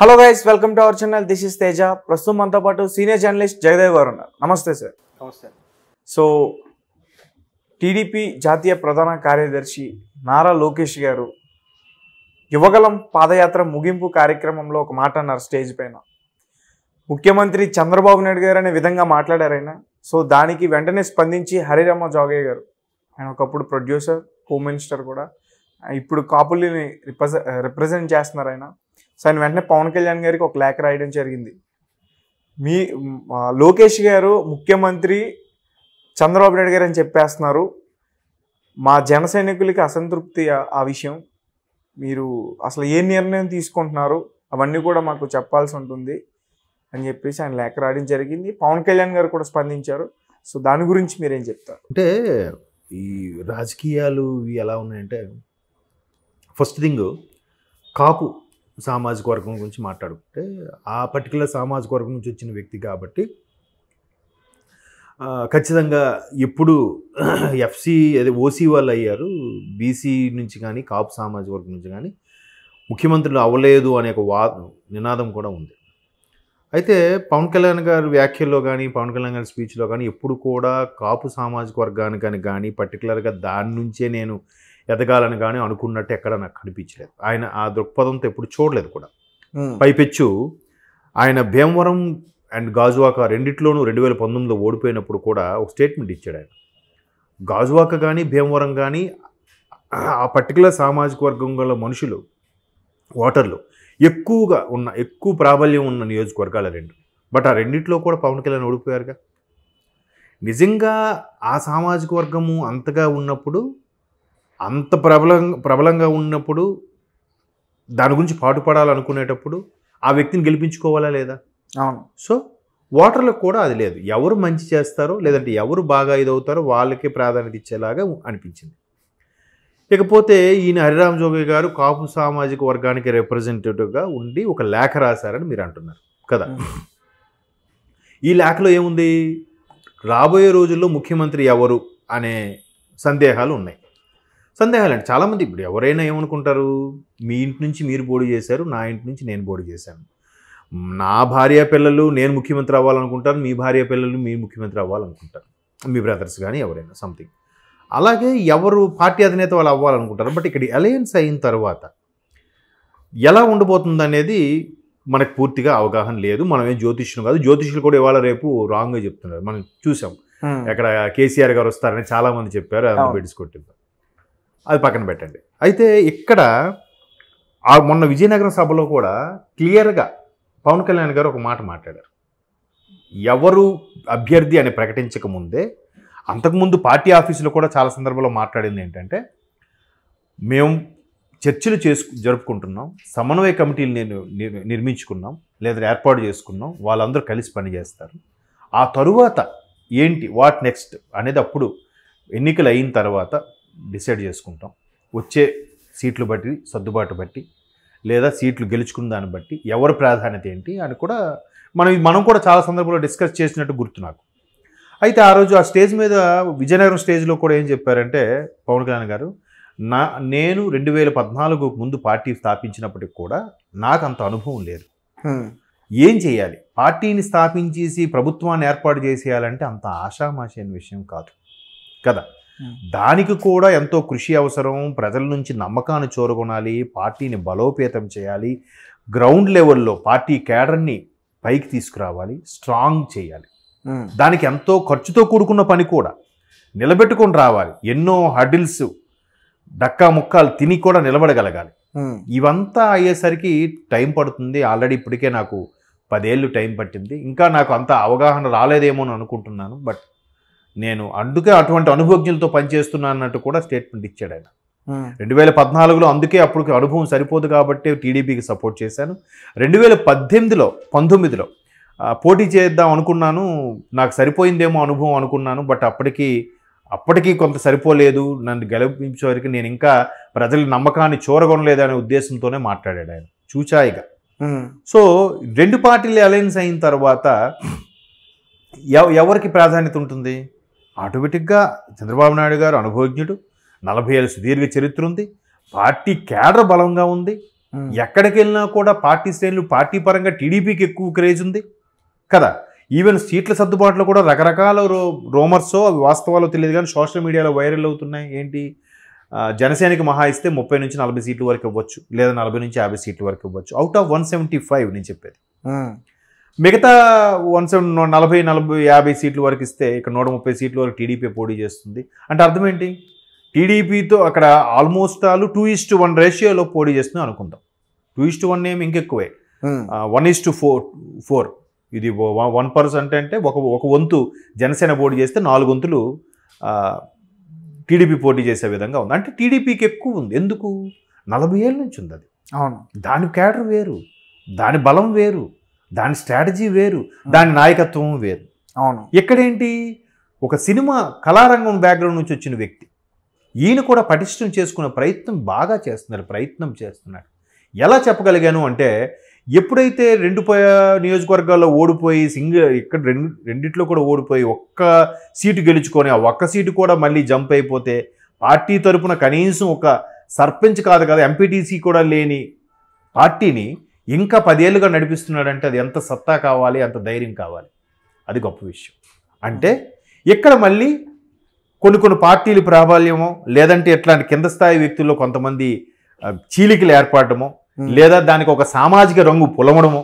Hello guys welcome to our channel this is Teja ప్రస్తుతం మనతో పాటు సీనియర్ జర్నలిస్ట్ జగదేవ్ గారు ఉన్నారు నమస్తే సార్ నమస్తే సో టీడీపీ జాతీయ ప్రధాన కార్యదర్శి నారా లోకేష్ గారు యువగలం పాదయాత్ర ముగింపు కార్యక్రమంలో ఒక మాట అన్నారు స్టేజ్ పైన ముఖ్యమంత్రి చంద్రబాబు నాయుడు గారు అనే విధంగా మాట్లాడారైనా సో దానికి వెంటనే స్పందించి హరిరామ జోగయ్య గారు ఆయన ఒకప్పుడు ప్రొడ్యూసర్ హోమ్ మినిస్టర్ కూడా ఇప్పుడు కాపులిని రిప్రజెంట్ రిప్రజెంట్ చేస్తున్నారు ఆయన సో ఆయన వెంటనే పవన్ కళ్యాణ్ గారికి ఒక లేఖ రాయడం జరిగింది మీ లోకేష్ గారు ముఖ్యమంత్రి చంద్రబాబు నాయుడు గారు అని చెప్పేస్తున్నారు మా జన సైనికులకి అసంతృప్తి ఆ విషయం మీరు అసలు ఏ నిర్ణయం తీసుకుంటున్నారు అవన్నీ కూడా మాకు చెప్పాల్సి ఉంటుంది అని చెప్పేసి ఆయన లేఖ రాయడం జరిగింది పవన్ కళ్యాణ్ గారు కూడా స్పందించారు సో దాని గురించి మీరేం చెప్తారు అంటే ఈ రాజకీయాలు ఎలా ఉన్నాయంటే ఫస్ట్ థింగ్ కాపు సామాజిక వర్గం గురించి మాట్లాడుకుంటే ఆ పర్టికులర్ సామాజిక వర్గం నుంచి వచ్చిన వ్యక్తి కాబట్టి ఖచ్చితంగా ఎప్పుడు ఎఫ్సి అదే ఓసీ వాళ్ళు అయ్యారు బీసీ నుంచి కానీ కాపు సామాజిక వర్గం నుంచి కానీ ముఖ్యమంత్రులు అవ్వలేదు అనే ఒక వా నినాదం కూడా ఉంది అయితే పవన్ కళ్యాణ్ గారి వ్యాఖ్యల్లో కానీ పవన్ కళ్యాణ్ గారి స్పీచ్లో కానీ ఎప్పుడు కూడా కాపు సామాజిక కానీ కానీ పర్టికులర్గా దాని నుంచే నేను ఎదగాలని కానీ అనుకున్నట్టు ఎక్కడ నాకు కనిపించలేదు ఆయన ఆ దృక్పథంతో ఎప్పుడు చూడలేదు కూడా పైపెచ్చు ఆయన భీమవరం అండ్ గాజువాక రెండిట్లోనూ రెండు వేల పంతొమ్మిదిలో ఓడిపోయినప్పుడు కూడా ఒక స్టేట్మెంట్ ఇచ్చాడు ఆయన గాజువాక కానీ భీమవరం కానీ ఆ పర్టికులర్ సామాజిక వర్గం గల మనుషులు ఓటర్లు ఎక్కువగా ఉన్న ఎక్కువ ప్రాబల్యం ఉన్న నియోజకవర్గాల రెండు బట్ ఆ రెండిట్లో కూడా పవన్ కళ్యాణ్ ఓడిపోయారుగా నిజంగా ఆ సామాజిక వర్గము అంతగా ఉన్నప్పుడు అంత ప్రబలం ప్రబలంగా ఉన్నప్పుడు దాని గురించి పాటుపడాలనుకునేటప్పుడు ఆ వ్యక్తిని గెలిపించుకోవాలా లేదా అవును సో ఓటర్లకు కూడా అది లేదు ఎవరు మంచి చేస్తారో లేదంటే ఎవరు బాగా ఇదవుతారో వాళ్ళకే ప్రాధాన్యత ఇచ్చేలాగా అనిపించింది ఇకపోతే ఈయన హరిరామ్ జోగి గారు కాపు సామాజిక వర్గానికి రిప్రజెంటేటివ్గా ఉండి ఒక లేఖ రాశారని మీరు అంటున్నారు కదా ఈ లేఖలో ఏముంది రాబోయే రోజుల్లో ముఖ్యమంత్రి ఎవరు అనే సందేహాలు ఉన్నాయి సందేహాలు అండి చాలామంది ఇప్పుడు ఎవరైనా ఏమనుకుంటారు మీ ఇంటి నుంచి మీరు బోడి చేశారు నా ఇంటి నుంచి నేను బోడి చేశాను నా భార్య పిల్లలు నేను ముఖ్యమంత్రి అవ్వాలనుకుంటాను మీ భార్య పిల్లలు మీ ముఖ్యమంత్రి అవ్వాలనుకుంటారు మీ బ్రదర్స్ కానీ ఎవరైనా సంథింగ్ అలాగే ఎవరు పార్టీ అధినేత వాళ్ళు అవ్వాలనుకుంటారు బట్ ఇక్కడ అలయన్స్ అయిన తర్వాత ఎలా ఉండబోతుంది అనేది మనకు పూర్తిగా అవగాహన లేదు ఏం జ్యోతిష్యం కాదు జ్యోతిష్యులు కూడా ఇవాళ రేపు రాంగ్గా చెప్తున్నారు మనం చూసాం ఎక్కడ కేసీఆర్ గారు వస్తారని చాలామంది చెప్పారు అది పెట్టుకుంటున్నారు అది పక్కన పెట్టండి అయితే ఇక్కడ ఆ మొన్న విజయనగరం సభలో కూడా క్లియర్గా పవన్ కళ్యాణ్ గారు ఒక మాట మాట్లాడారు ఎవరు అభ్యర్థి అని ప్రకటించక ముందే అంతకుముందు పార్టీ ఆఫీసులో కూడా చాలా సందర్భాల్లో మాట్లాడింది ఏంటంటే మేము చర్చలు చేసుకు జరుపుకుంటున్నాం సమన్వయ కమిటీలు నేను నిర్మించుకున్నాం లేదా ఏర్పాటు చేసుకున్నాం వాళ్ళందరూ కలిసి పనిచేస్తారు ఆ తరువాత ఏంటి వాట్ నెక్స్ట్ అనేది అప్పుడు ఎన్నికలు అయిన తర్వాత డిసైడ్ చేసుకుంటాం వచ్చే సీట్లు బట్టి సర్దుబాటు బట్టి లేదా సీట్లు గెలుచుకున్న దాన్ని బట్టి ఎవరి ప్రాధాన్యత ఏంటి అని కూడా మనం మనం కూడా చాలా సందర్భంలో డిస్కస్ చేసినట్టు గుర్తు నాకు అయితే ఆ రోజు ఆ స్టేజ్ మీద విజయనగరం స్టేజ్లో కూడా ఏం చెప్పారంటే పవన్ కళ్యాణ్ గారు నా నేను రెండు వేల పద్నాలుగు ముందు పార్టీ స్థాపించినప్పటికి కూడా నాకు అంత అనుభవం లేదు ఏం చేయాలి పార్టీని స్థాపించేసి ప్రభుత్వాన్ని ఏర్పాటు చేసేయాలంటే అంత ఆశామాషైన విషయం కాదు కదా దానికి కూడా ఎంతో కృషి అవసరం ప్రజల నుంచి నమ్మకాన్ని చోరగొనాలి పార్టీని బలోపేతం చేయాలి గ్రౌండ్ లెవెల్లో పార్టీ క్యాడర్ని పైకి తీసుకురావాలి స్ట్రాంగ్ చేయాలి దానికి ఎంతో ఖర్చుతో కూడుకున్న పని కూడా నిలబెట్టుకొని రావాలి ఎన్నో హడిల్స్ డక్కా ముక్కాలు తిని కూడా నిలబడగలగాలి ఇవంతా అయ్యేసరికి టైం పడుతుంది ఆల్రెడీ ఇప్పటికే నాకు పదేళ్ళు టైం పట్టింది ఇంకా నాకు అంత అవగాహన రాలేదేమో అని అనుకుంటున్నాను బట్ నేను అందుకే అటువంటి అనుభవజ్ఞులతో పనిచేస్తున్నాను అన్నట్టు కూడా స్టేట్మెంట్ ఇచ్చాడు ఆయన రెండు వేల పద్నాలుగులో అందుకే అప్పుడు అనుభవం సరిపోదు కాబట్టి టీడీపీకి సపోర్ట్ చేశాను రెండు వేల పద్దెనిమిదిలో పంతొమ్మిదిలో పోటీ చేద్దాం అనుకున్నాను నాకు సరిపోయిందేమో అనుభవం అనుకున్నాను బట్ అప్పటికి అప్పటికీ కొంత సరిపోలేదు నన్ను గెలిపించే వరకు నేను ఇంకా ప్రజల నమ్మకాన్ని అనే ఉద్దేశంతోనే మాట్లాడాడు ఆయన చూచాయిగా సో రెండు పార్టీలు అలయన్స్ అయిన తర్వాత ఎవరికి ప్రాధాన్యత ఉంటుంది ఆటోమేటిక్గా చంద్రబాబు నాయుడు గారు అనుభవజ్ఞుడు నలభై ఏళ్ళ సుదీర్ఘ చరిత్ర ఉంది పార్టీ కేడర్ బలంగా ఉంది ఎక్కడికి వెళ్ళినా కూడా పార్టీ శ్రేణులు పార్టీ పరంగా టీడీపీకి ఎక్కువ క్రేజ్ ఉంది కదా ఈవెన్ సీట్ల సర్దుబాట్లో కూడా రకరకాల రో రోమర్సో అవి వాస్తవాలో తెలియదు కానీ సోషల్ మీడియాలో వైరల్ అవుతున్నాయి ఏంటి జనసేనకి మహా ఇస్తే ముప్పై నుంచి నలభై సీట్ల వరకు ఇవ్వచ్చు లేదా నలభై నుంచి యాభై సీట్ల వరకు ఇవ్వచ్చు out of one seventy five నేను చెప్పేది మిగతా వన్ సెవెన్ నలభై నలభై యాభై సీట్ల వరకు ఇస్తే ఇక్కడ నూట ముప్పై సీట్ల వరకు టీడీపీ పోటీ చేస్తుంది అంటే అర్థం ఏంటి టీడీపీతో అక్కడ almost all two is to one రేషియోలో పోటీ చేస్తుంది అనుకుందాం టూ ఈస్ టు వన్ ఏమి ఇంకెక్కువే one is to four four ఇది వన్ పర్సెంట్ అంటే ఒక ఒక వంతు జనసేన పోటీ చేస్తే నాలుగు వంతులు టీడీపీ పోటీ చేసే విధంగా ఉంది అంటే టీడీపీకి ఎక్కువ ఉంది ఎందుకు నలభై ఏళ్ళ నుంచి ఉంది అది అవును దాని క్యాడర్ వేరు దాని బలం వేరు దాని స్ట్రాటజీ వేరు దాని నాయకత్వం వేరు అవును ఇక్కడేంటి ఒక సినిమా కళారంగం బ్యాక్గ్రౌండ్ నుంచి వచ్చిన వ్యక్తి ఈయన కూడా పటిష్టం చేసుకునే ప్రయత్నం బాగా చేస్తున్నారు ప్రయత్నం చేస్తున్నాడు ఎలా చెప్పగలిగాను అంటే ఎప్పుడైతే రెండు నియోజకవర్గాల్లో ఓడిపోయి సింగిల్ ఇక్కడ రెండు రెండిట్లో కూడా ఓడిపోయి ఒక్క సీటు గెలుచుకొని ఆ ఒక్క సీటు కూడా మళ్ళీ జంప్ అయిపోతే పార్టీ తరపున కనీసం ఒక సర్పంచ్ కాదు కదా ఎంపీటీసీ కూడా లేని పార్టీని ఇంకా పదేళ్ళుగా నడిపిస్తున్నాడంటే అది ఎంత సత్తా కావాలి అంత ధైర్యం కావాలి అది గొప్ప విషయం అంటే ఇక్కడ మళ్ళీ కొన్ని కొన్ని పార్టీలు ప్రాబల్యమో లేదంటే ఎట్లాంటి కింద స్థాయి వ్యక్తుల్లో కొంతమంది చీలికలు ఏర్పడటమో లేదా దానికి ఒక సామాజిక రంగు పులమడమో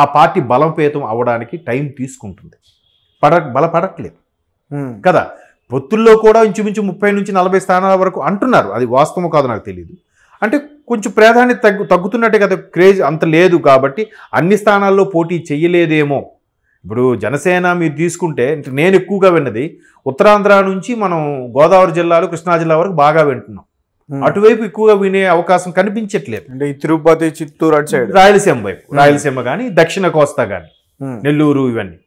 ఆ పార్టీ బలపేతం అవ్వడానికి టైం తీసుకుంటుంది పడ బలపడట్లేదు కదా పొత్తుల్లో కూడా ఇంచుమించు ముప్పై నుంచి నలభై స్థానాల వరకు అంటున్నారు అది వాస్తవం కాదు నాకు తెలియదు అంటే కొంచెం ప్రాధాన్యత తగ్గు తగ్గుతున్నట్టే కదా క్రేజ్ అంత లేదు కాబట్టి అన్ని స్థానాల్లో పోటీ చేయలేదేమో ఇప్పుడు జనసేన మీరు తీసుకుంటే నేను ఎక్కువగా విన్నది ఉత్తరాంధ్ర నుంచి మనం గోదావరి జిల్లాలు కృష్ణా జిల్లా వరకు బాగా వింటున్నాం అటువైపు ఎక్కువగా వినే అవకాశం కనిపించట్లేదు అంటే తిరుపతి చిత్తూరు అటు సైడ్ రాయలసీమ వైపు రాయలసీమ కానీ దక్షిణ కోస్తా కానీ నెల్లూరు ఇవన్నీ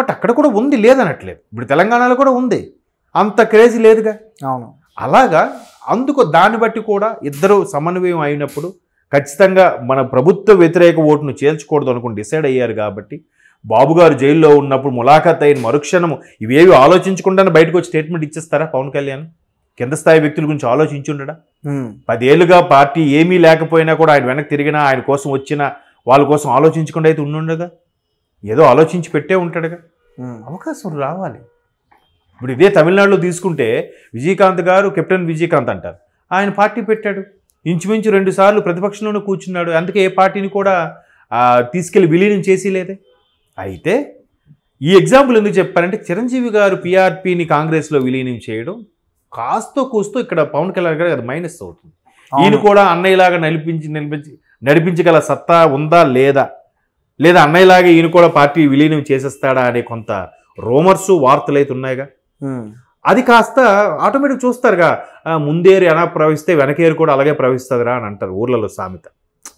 బట్ అక్కడ కూడా ఉంది లేదనట్లేదు ఇప్పుడు తెలంగాణలో కూడా ఉంది అంత క్రేజ్ లేదుగా అవును అలాగా అందుకు దాన్ని బట్టి కూడా ఇద్దరు సమన్వయం అయినప్పుడు ఖచ్చితంగా మన ప్రభుత్వ వ్యతిరేక ఓటును చేర్చకూడదు అనుకుని డిసైడ్ అయ్యారు కాబట్టి బాబు గారు జైల్లో ఉన్నప్పుడు ములాఖత్ అయిన మరుక్షణము ఇవేవి ఆలోచించకుండానే బయటకు వచ్చి స్టేట్మెంట్ ఇచ్చేస్తారా పవన్ కళ్యాణ్ కింద స్థాయి వ్యక్తుల గురించి ఆలోచించుండడా పదేళ్లుగా పార్టీ ఏమీ లేకపోయినా కూడా ఆయన వెనక్కి తిరిగినా ఆయన కోసం వచ్చినా వాళ్ళ కోసం ఆలోచించకుండా అయితే ఉండుండగా ఏదో ఆలోచించి పెట్టే ఉంటాడుగా అవకాశం రావాలి ఇప్పుడు ఇదే తమిళనాడులో తీసుకుంటే విజయకాంత్ గారు కెప్టెన్ విజయకాంత్ అంటారు ఆయన పార్టీ పెట్టాడు ఇంచుమించు రెండుసార్లు ప్రతిపక్షంలోనే కూర్చున్నాడు అందుకే ఏ పార్టీని కూడా తీసుకెళ్లి విలీనం చేసి లేదే అయితే ఈ ఎగ్జాంపుల్ ఎందుకు చెప్పారంటే చిరంజీవి గారు పీఆర్పీని కాంగ్రెస్లో విలీనం చేయడం కాస్తో కూస్తూ ఇక్కడ పవన్ కళ్యాణ్ గారు అది మైనస్ అవుతుంది ఈయన కూడా అన్నయ్యలాగా నడిపించి నడిపించి నడిపించగల సత్తా ఉందా లేదా లేదా అన్నయ్యలాగా ఈయన కూడా పార్టీ విలీనం చేసేస్తాడా అనే కొంత రోమర్సు వార్తలు అయితే ఉన్నాయిగా అది కాస్త ఆటోమేటిక్ చూస్తారుగా ముందేరు ఎలా ప్రవహిస్తే వెనకేరు కూడా అలాగే ప్రవహిస్తుందిరా అని అంటారు ఊర్లలో సామెత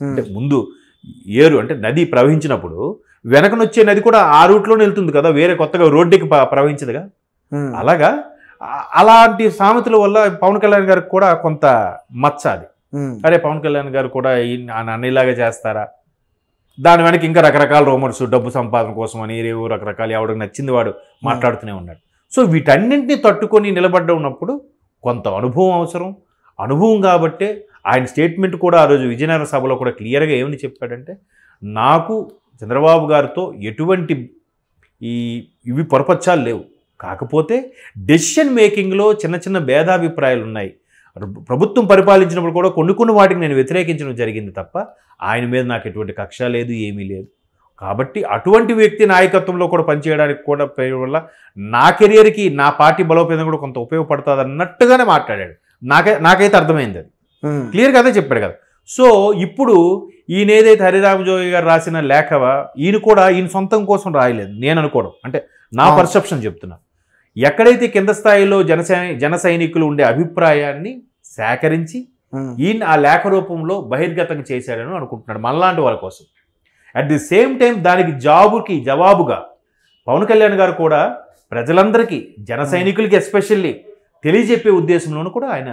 అంటే ముందు ఏరు అంటే నది ప్రవహించినప్పుడు వెనకనొచ్చే నది కూడా ఆ రూట్లో వెళ్తుంది కదా వేరే కొత్తగా రోడ్డుకి ప్రవహించదుగా అలాగా అలాంటి సామెతల వల్ల పవన్ కళ్యాణ్ గారికి కూడా కొంత మచ్చ అది అరే పవన్ కళ్యాణ్ గారు కూడా అన్నయ్యలాగా చేస్తారా దాని వెనక ఇంకా రకరకాల రూమర్స్ డబ్బు సంపాదన కోసం అని ఏవేవో రకరకాలు ఎవడికి నచ్చింది వాడు మాట్లాడుతూనే ఉన్నాడు సో వీటన్నింటినీ తట్టుకొని నిలబడ్డ ఉన్నప్పుడు కొంత అనుభవం అవసరం అనుభవం కాబట్టే ఆయన స్టేట్మెంట్ కూడా ఆ రోజు విజయనగర సభలో కూడా క్లియర్గా ఏమని చెప్పాడంటే నాకు చంద్రబాబు గారితో ఎటువంటి ఈ ఇవి పొరపచ్చాలు లేవు కాకపోతే డెసిషన్ మేకింగ్లో చిన్న చిన్న భేదాభిప్రాయాలు ఉన్నాయి ప్రభుత్వం పరిపాలించినప్పుడు కూడా కొన్ని కొన్ని వాటికి నేను వ్యతిరేకించడం జరిగింది తప్ప ఆయన మీద నాకు ఎటువంటి కక్ష లేదు ఏమీ లేదు కాబట్టి అటువంటి వ్యక్తి నాయకత్వంలో కూడా పనిచేయడానికి కూడా వల్ల నా కెరియర్కి నా పార్టీ బలోపేతం కూడా కొంత ఉపయోగపడుతుంది అన్నట్టుగానే మాట్లాడాడు నాకే నాకైతే అర్థమైంది అది క్లియర్ కదా చెప్పాడు కదా సో ఇప్పుడు ఈయన ఏదైతే హరిరామజోగి గారు రాసిన లేఖవా ఈయన కూడా ఈయన సొంతం కోసం రాయలేదు నేను అనుకోవడం అంటే నా పర్సెప్షన్ చెప్తున్నా ఎక్కడైతే కింద స్థాయిలో జనసై జన సైనికులు ఉండే అభిప్రాయాన్ని సేకరించి ఈయన ఆ లేఖ రూపంలో బహిర్గతం చేశాడని అనుకుంటున్నాడు మనలాంటి వాళ్ళ కోసం అట్ ది సేమ్ టైం దానికి జాబుకి జవాబుగా పవన్ కళ్యాణ్ గారు కూడా ప్రజలందరికీ జన సైనికులకి ఎస్పెషల్లీ తెలియజెప్పే ఉద్దేశంలోనూ కూడా ఆయన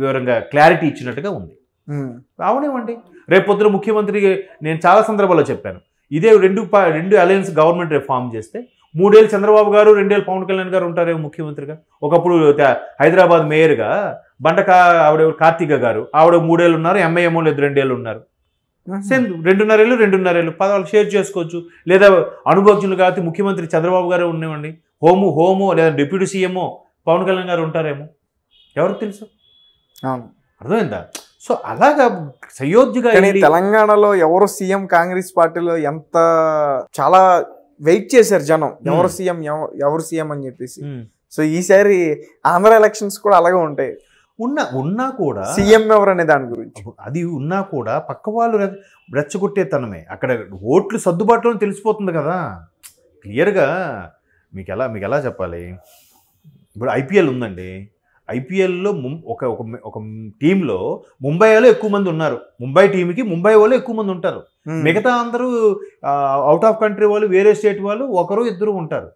వివరంగా క్లారిటీ ఇచ్చినట్టుగా ఉంది hmm. రేపు రేపొద్దున ముఖ్యమంత్రి నేను చాలా సందర్భాల్లో చెప్పాను ఇదే రెండు రెండు అలయన్స్ గవర్నమెంట్ రేపు ఫామ్ చేస్తే మూడేళ్ళు చంద్రబాబు గారు రెండేళ్ళు పవన్ కళ్యాణ్ గారు ఉంటారే ముఖ్యమంత్రిగా ఒకప్పుడు హైదరాబాద్ మేయర్గా బండకా ఆవిడ కార్తీక గారు ఆవిడ మూడేళ్ళు ఉన్నారు ఎంఐఎంఓలు ఇద్దరు రెండేళ్ళు ఉన్నారు సేమ్ రెండున్నరేళ్ళు రెండున్నరేళ్ళు పద షేర్ చేసుకోవచ్చు లేదా అనుభవజ్ఞులు కాబట్టి ముఖ్యమంత్రి చంద్రబాబు గారు ఉండేవండి హోము హోమో లేదా డిప్యూటీ సీఎంఓ పవన్ కళ్యాణ్ గారు ఉంటారేమో ఎవరికి తెలుసు అవును అర్థమైందా సో అలాగా సయోధ్యగా తెలంగాణలో ఎవరు సీఎం కాంగ్రెస్ పార్టీలో ఎంత చాలా వెయిట్ చేశారు జనం ఎవరు సీఎం ఎవరు సీఎం అని చెప్పేసి సో ఈసారి ఆంధ్ర ఎలక్షన్స్ కూడా అలాగే ఉంటాయి ఉన్న ఉన్నా కూడా సీఎం ఎవరనే దాని గురించి అది ఉన్నా కూడా పక్క వాళ్ళు రెచ్చగొట్టే తనమే అక్కడ ఓట్లు సర్దుబాటులో తెలిసిపోతుంది కదా క్లియర్గా మీకు ఎలా మీకు ఎలా చెప్పాలి ఇప్పుడు ఐపీఎల్ ఉందండి ఐపీఎల్లో ఒక ఒక టీంలో ముంబై వాళ్ళు ఎక్కువ మంది ఉన్నారు ముంబై టీంకి ముంబై వాళ్ళు ఎక్కువ మంది ఉంటారు మిగతా అందరూ అవుట్ ఆఫ్ కంట్రీ వాళ్ళు వేరే స్టేట్ వాళ్ళు ఒకరు ఇద్దరు ఉంటారు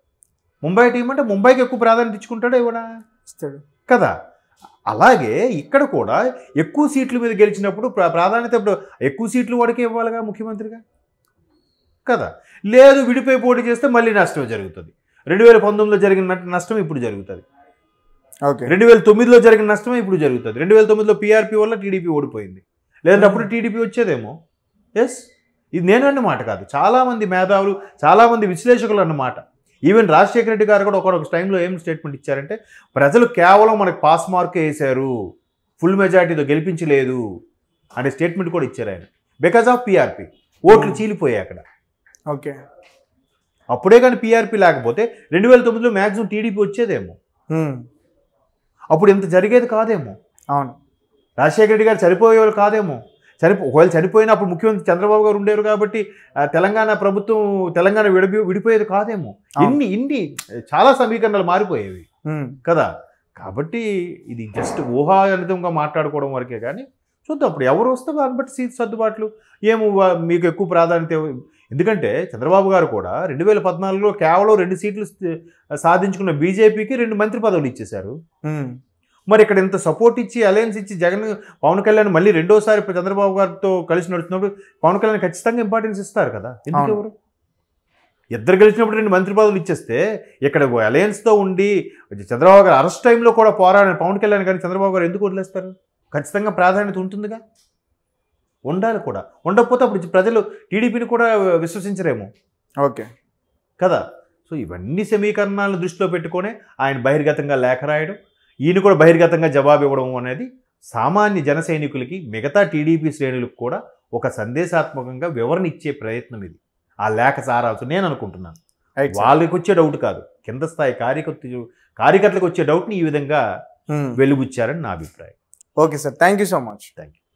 ముంబై టీం అంటే ముంబైకి ఎక్కువ ప్రాధాన్యత ఇచ్చుకుంటాడు ఇవ్వడా కదా అలాగే ఇక్కడ కూడా ఎక్కువ సీట్ల మీద గెలిచినప్పుడు ప్రాధాన్యత ఇప్పుడు ఎక్కువ సీట్లు వాడికే ఇవ్వాలిగా ముఖ్యమంత్రిగా కదా లేదు విడిపోయి పోటీ చేస్తే మళ్ళీ నష్టం జరుగుతుంది రెండు వేల పంతొమ్మిదిలో జరిగిన నష్టం ఇప్పుడు జరుగుతుంది ఓకే రెండు వేల తొమ్మిదిలో జరిగిన నష్టం ఇప్పుడు జరుగుతుంది రెండు వేల తొమ్మిదిలో పీఆర్పీ వల్ల టీడీపీ ఓడిపోయింది లేదంటే అప్పుడు టీడీపీ వచ్చేదేమో ఎస్ ఇది నేను అన్నమాట కాదు చాలామంది మేధావులు చాలామంది విశ్లేషకులు అన్నమాట ఈవెన్ రాజశేఖర రెడ్డి గారు కూడా ఒక టైంలో ఏం స్టేట్మెంట్ ఇచ్చారంటే ప్రజలు కేవలం మనకు పాస్ మార్కే వేశారు ఫుల్ మెజార్టీతో గెలిపించలేదు అనే స్టేట్మెంట్ కూడా ఇచ్చారు ఆయన బికాజ్ ఆఫ్ పిఆర్పి ఓట్లు hmm. చీలిపోయాయి అక్కడ ఓకే అప్పుడే కానీ పిఆర్పి లేకపోతే రెండు వేల తొమ్మిదిలో మ్యాక్సిమం టీడీపీ వచ్చేదేమో hmm. అప్పుడు ఇంత జరిగేది కాదేమో అవును రాజశేఖర రెడ్డి గారు చనిపోయేవాళ్ళు కాదేమో చనిపో ఒకవేళ చనిపోయినా అప్పుడు ముఖ్యమంత్రి చంద్రబాబు గారు ఉండేవారు కాబట్టి తెలంగాణ ప్రభుత్వం తెలంగాణ విడి విడిపోయేది కాదేమో ఇన్ని ఇన్ని చాలా సమీకరణలు మారిపోయేవి కదా కాబట్టి ఇది జస్ట్ ఊహాజనితంగా మాట్లాడుకోవడం వరకే కానీ చూద్దాం అప్పుడు ఎవరు వస్తే దాన్ని బట్టి సీట్ సర్దుబాట్లు ఏమో మీకు ఎక్కువ ప్రాధాన్యత ఎందుకంటే చంద్రబాబు గారు కూడా రెండు వేల పద్నాలుగులో కేవలం రెండు సీట్లు సాధించుకున్న బీజేపీకి రెండు మంత్రి పదవులు ఇచ్చేశారు మరి ఇక్కడ ఇంత సపోర్ట్ ఇచ్చి అలయన్స్ ఇచ్చి జగన్ పవన్ కళ్యాణ్ మళ్ళీ రెండోసారి చంద్రబాబు గారితో కలిసి నడుచుకున్నప్పుడు పవన్ కళ్యాణ్ ఖచ్చితంగా ఇంపార్టెన్స్ ఇస్తారు కదా ఎందుకు ఇద్దరు గెలిచినప్పుడు రెండు మంత్రి పదవులు ఇచ్చేస్తే ఇక్కడ అలయన్స్తో ఉండి చంద్రబాబు గారు అరెస్ట్ టైంలో కూడా పోరాడని పవన్ కళ్యాణ్ కానీ చంద్రబాబు గారు ఎందుకు వదిలేస్తారు ఖచ్చితంగా ప్రాధాన్యత ఉంటుందిగా ఉండాలి కూడా ఉండకపోతే అప్పుడు ప్రజలు టీడీపీని కూడా విశ్వసించరేమో ఓకే కదా సో ఇవన్నీ సమీకరణాలను దృష్టిలో పెట్టుకొని ఆయన బహిర్గతంగా లేఖ రాయడం ఈయన కూడా బహిర్గతంగా జవాబు ఇవ్వడం అనేది సామాన్య జన సైనికులకి మిగతా టీడీపీ శ్రేణులకు కూడా ఒక సందేశాత్మకంగా వివరణ ఇచ్చే ప్రయత్నం ఇది ఆ లేఖ సారాల్సి నేను అనుకుంటున్నాను వాళ్ళకి వచ్చే డౌట్ కాదు కింద స్థాయి కార్యకర్త కార్యకర్తలకు వచ్చే డౌట్ని ఈ విధంగా hmm. వెలుగుచ్చారని నా అభిప్రాయం okay sir thank you so much thank you